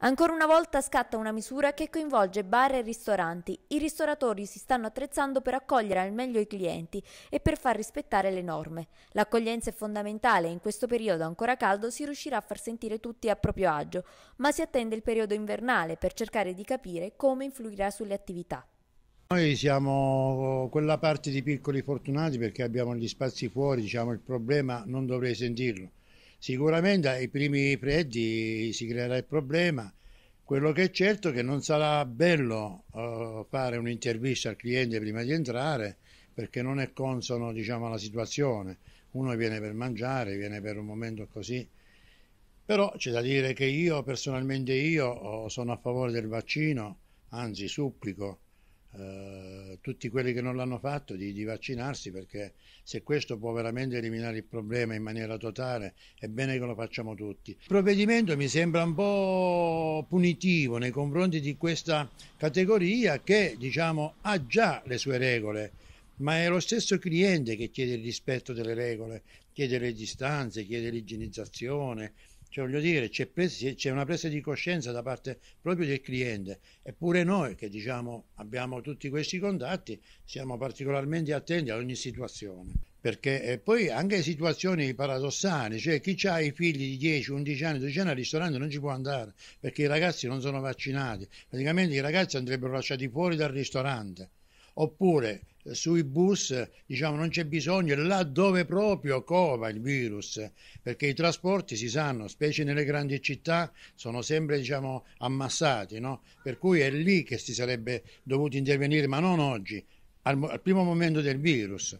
Ancora una volta scatta una misura che coinvolge bar e ristoranti. I ristoratori si stanno attrezzando per accogliere al meglio i clienti e per far rispettare le norme. L'accoglienza è fondamentale e in questo periodo ancora caldo si riuscirà a far sentire tutti a proprio agio, ma si attende il periodo invernale per cercare di capire come influirà sulle attività. Noi siamo quella parte di piccoli fortunati perché abbiamo gli spazi fuori, diciamo, il problema non dovrei sentirlo Sicuramente ai primi freddi si creerà il problema, quello che è certo è che non sarà bello eh, fare un'intervista al cliente prima di entrare perché non è consono diciamo, alla situazione. Uno viene per mangiare, viene per un momento così. Però c'è da dire che io, personalmente io, sono a favore del vaccino, anzi supplico eh, tutti quelli che non l'hanno fatto di, di, vaccinarsi perché se questo può veramente eliminare il problema in maniera totale è bene che lo facciamo tutti. Il provvedimento mi sembra un po' punitivo nei confronti di questa categoria che diciamo, ha già le sue regole ma è lo stesso cliente che chiede il rispetto delle regole, chiede le distanze, chiede l'igienizzazione, cioè, voglio dire, c'è, presi, c'è, una presa di coscienza da parte proprio del cliente, eppure noi che diciamo abbiamo tutti questi contatti siamo particolarmente attenti a ogni situazione. Perché eh, poi anche situazioni paradossali, cioè chi ha i figli di 10, 11 anni, 12 anni al ristorante non ci può andare perché i ragazzi non sono vaccinati, praticamente i ragazzi andrebbero lasciati fuori dal ristorante. Oppure sui bus diciamo, non c'è bisogno, là dove proprio cova il virus, perché i trasporti si sanno, specie nelle grandi città, sono sempre diciamo, ammassati, no? per cui è lì che si sarebbe dovuto intervenire, ma non oggi, al, al primo momento del virus.